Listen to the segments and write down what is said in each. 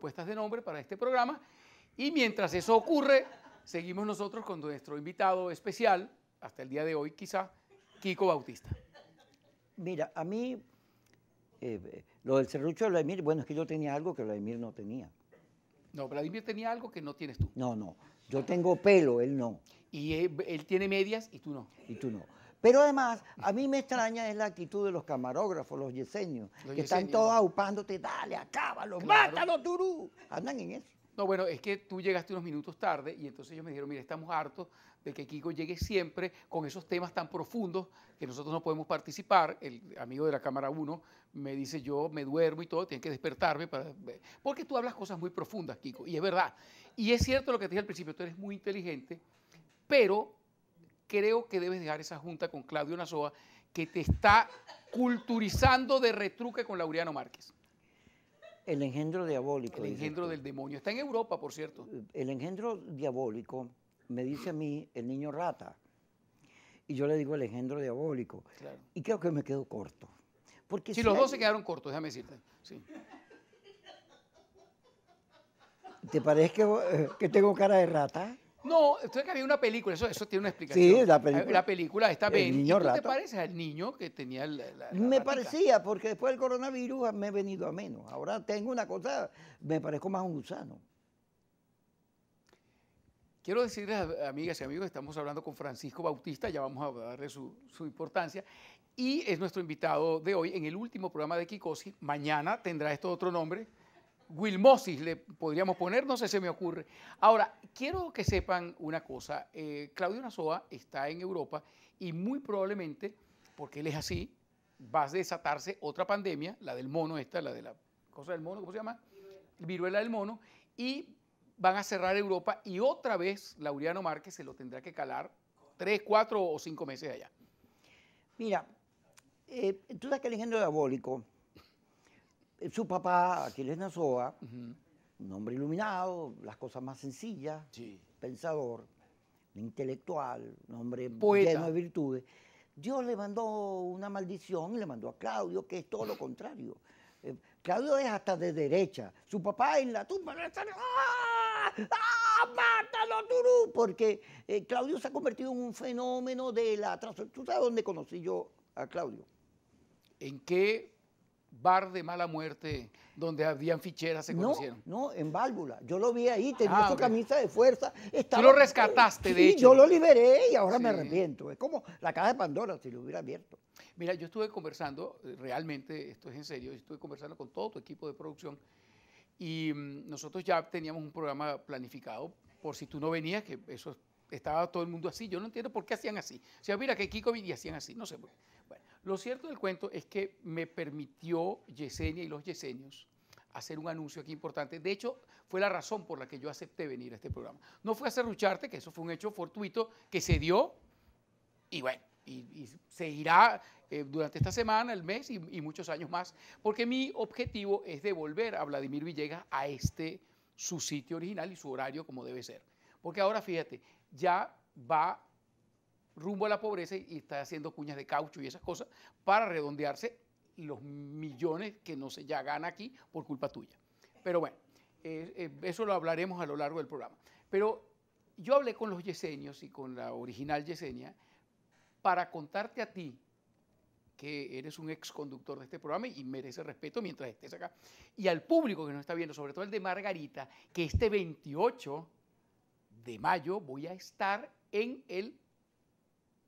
propuestas de nombre para este programa. Y mientras eso ocurre, seguimos nosotros con nuestro invitado especial, hasta el día de hoy quizá, Kiko Bautista. Mira, a mí eh, lo del serrucho de Vladimir, bueno, es que yo tenía algo que Vladimir no tenía. No, Vladimir tenía algo que no tienes tú. No, no. Yo tengo pelo, él no. Y eh, él tiene medias y tú no. Y tú no. Pero además, a mí me extraña es la actitud de los camarógrafos, los yeseños, que están todos aupándote, dale, acábalo, mátalo, turú. Andan en eso. No, bueno, es que tú llegaste unos minutos tarde y entonces ellos me dijeron, mire, estamos hartos de que Kiko llegue siempre con esos temas tan profundos que nosotros no podemos participar. El amigo de la Cámara 1 me dice, yo me duermo y todo, tienen que despertarme para... Porque tú hablas cosas muy profundas, Kiko, y es verdad. Y es cierto lo que te dije al principio, tú eres muy inteligente, pero creo que debes dejar esa junta con Claudio Nazoa que te está culturizando de retruque con Laureano Márquez. El engendro diabólico. El engendro del demonio. Está en Europa, por cierto. El engendro diabólico me dice a mí el niño rata. Y yo le digo el engendro diabólico. Y creo que me quedo corto. Porque si, los dos se quedaron cortos, déjame decirte. Sí. ¿Te parece eh, que, que tengo cara de rata? No, entonces que había una película, eso, eso tiene una explicación. Sí, la película. La película está bien. Niño te parece al niño que tenía la, Me parecía, porque después del coronavirus me he venido a menos. Ahora tengo una cosa, me parezco más a un gusano. Quiero decirles, amigas y amigos, estamos hablando con Francisco Bautista, ya vamos a darle su, su importancia, y es nuestro invitado de hoy en el último programa de Kikosi. Mañana tendrá esto otro nombre, Wilmosis le podríamos poner, no sé, se me ocurre. Ahora, quiero que sepan una cosa. Eh, Claudio Nazoa está en Europa y muy probablemente, porque él es así, va a desatarse otra pandemia, la del mono esta, la de la cosa del mono, ¿cómo se llama? Viruela, Viruela del mono. Y van a cerrar Europa y otra vez Lauriano Márquez se lo tendrá que calar tres, cuatro o cinco meses allá. Mira, eh, tú que el ingenio diabólico eh, su papá, Aquiles Nazoa, un hombre iluminado, las cosas más sencillas, pensador, intelectual, un hombre lleno de virtudes. Dios le mandó una maldición y le mandó a Claudio, que es todo lo contrario. Eh, Claudio es hasta de derecha. Su papá en la tumba. ¡Ah! ¡Ah! ¡Mátalo, Turú! Porque eh, Claudio se ha convertido en un fenómeno de la... ¿Tú sabes dónde conocí yo a Claudio? ¿En qué bar de mala muerte donde habían ficheras, se conocieron. No, en válvula. Yo lo vi ahí, tenía ah, camisa de fuerza. Tú lo rescataste, de hecho. yo lo liberé y ahora me arrepiento. Es como la caja de Pandora si lo hubiera abierto. Mira, yo estuve conversando, eh, realmente, esto es en serio, estuve conversando con todo tu equipo de producción y mm, nosotros ya teníamos un programa planificado por si tú no venías, que eso es estaba todo el mundo así. Yo no entiendo por qué hacían así. O sea, mira que Kiko y hacían así, no sé. Pues. Bueno, lo cierto del cuento es que me permitió Yesenia y los yesenios hacer un anuncio aquí importante. De hecho, fue la razón por la que yo acepté venir a este programa. No fue a lucharte, que eso fue un hecho fortuito que se dio y bueno, y, seguirá eh, durante esta semana, el mes y, y muchos años más, porque mi objetivo es devolver a Vladimir Villegas a este su sitio original y su horario como debe ser. Porque ahora fíjate, ya va rumbo a la pobreza y está haciendo cuñas de caucho y esas cosas para redondearse los millones que no se ya gana aquí por culpa tuya. Pero bueno, eh, eh, eso lo hablaremos a lo largo del programa. Pero yo hablé con los yesenios y con la original yesenia para contarte a ti que eres un ex conductor de este programa y merece respeto mientras estés acá. Y al público que nos está viendo, sobre todo el de Margarita, que este 28 de mayo voy a estar en el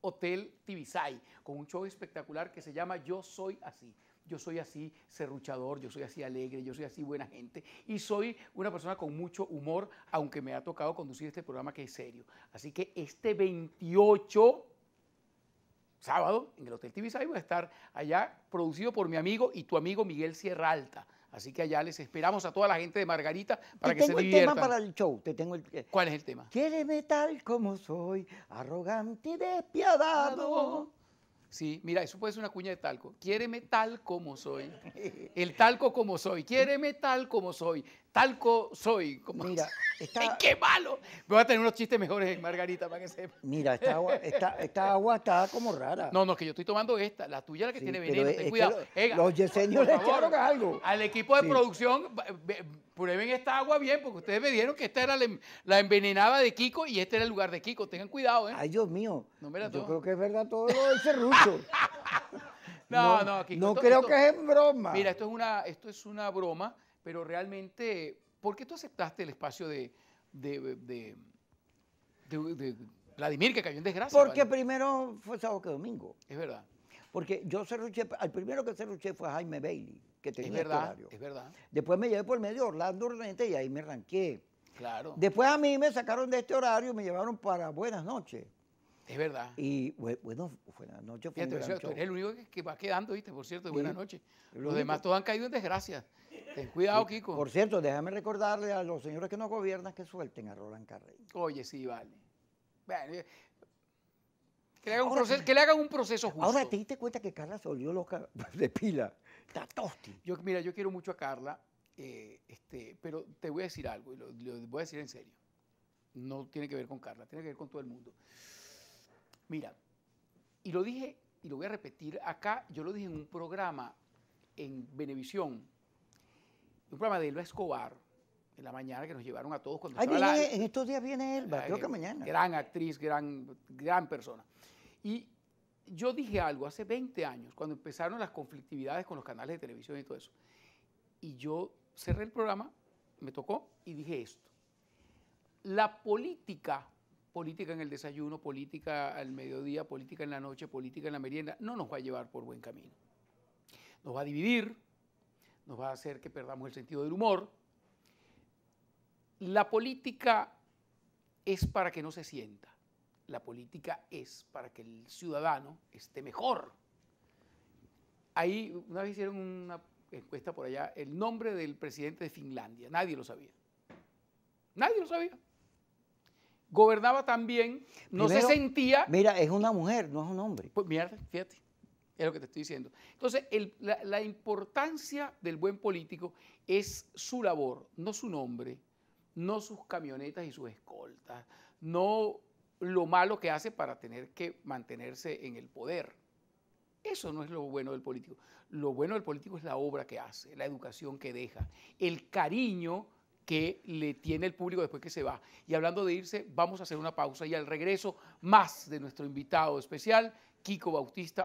Hotel Tibisay con un show espectacular que se llama Yo Soy Así. Yo soy así serruchador, yo soy así alegre, yo soy así buena gente y soy una persona con mucho humor, aunque me ha tocado conducir este programa que es serio. Así que este 28 sábado en el Hotel Tibisay voy a estar allá producido por mi amigo y tu amigo Miguel Sierra Alta. Así que allá les esperamos a toda la gente de Margarita para que se diviertan. Tengo el tema para el show, eh, ¿Cuál es el tema? Quéreme tal como soy, arrogante y despiadado. Sí, mira, eso puede ser una cuña de talco. Quiéreme tal como soy. El talco como soy. Quiéreme tal como soy talco soy. Como, Mira, está... ¡Qué malo! Voy a tener unos chistes mejores en Margarita para que Mira, esta agua, está como rara. No, no, que yo estoy tomando esta. La tuya la que tiene veneno. Ten cuidado. los yeseños le echaron algo. Al equipo de producción, prueben esta agua bien, porque ustedes me dieron que esta era la, envenenada de Kiko y este era el lugar de Kiko. Tengan cuidado, ¿eh? Ay, Dios mío. No, yo creo que es verdad todo ese ruso. no, no, Kiko, No creo que es en broma. Mira, esto es una, esto es una broma pero realmente, ¿por qué tú aceptaste el espacio de, Vladimir que cayó en desgracia? Porque primero fue sábado que domingo. Es verdad. Porque yo cerruché, al primero que cerruché fue Jaime Bailey, que tenía es este verdad, horario. Es verdad. Después me llevé por medio Orlando Renete y ahí me arranqué. Claro. Después a mí me sacaron de este horario y me llevaron para Buenas noches. Es verdad. Y bueno, buenas noches. Fue eres el único que, va quedando, ¿viste? Por cierto, buenas noches. Los demás todos han caído en desgracia. Ten cuidado, Kiko. Por cierto, déjame recordarle a los señores que no gobiernan que suelten a Roland Carrey. Oye, sí, vale. Eh, que le, hagan un proceso, justo. Ahora, ¿te diste cuenta que Carla se volvió loca de pila? Está tosti. Yo, mira, yo quiero mucho a Carla, eh, este, pero te voy a decir algo, y lo voy a decir en serio. No tiene que ver con Carla, tiene que ver con todo el mundo. Mira, y lo dije y lo voy a repetir acá, yo lo dije en un programa en Venevisión, un programa de Elba Escobar, en la mañana que nos llevaron a todos cuando Ay, estaba En estos días viene Elba, creo que mañana. Gran actriz, gran, gran persona. Y yo dije algo hace 20 años, cuando empezaron las conflictividades con los canales de televisión y todo eso. Y yo cerré el programa, me tocó y dije esto. La política política en el desayuno, política al mediodía, política en la noche, política en la merienda, no nos va a llevar por buen camino. Nos va a dividir, nos va a hacer que perdamos el sentido del humor. La política es para que no se sienta. La política es para que el ciudadano esté mejor. Ahí una vez hicieron una encuesta por allá, el nombre del presidente de Finlandia, nadie lo sabía. Nadie lo sabía gobernaba también, no se sentía... Mira, es una mujer, no es un hombre. Pues mierda, fíjate, es lo que te estoy diciendo. Entonces, la, importancia del buen político es su labor, no su nombre, no sus camionetas y sus escoltas, no lo malo que hace para tener que mantenerse en el poder. Eso no es lo bueno del político. Lo bueno del político es la obra que hace, la educación que deja, el cariño que le tiene el público después que se va. Y hablando de irse, vamos a hacer una pausa y al regreso más de nuestro invitado especial, Kiko Bautista.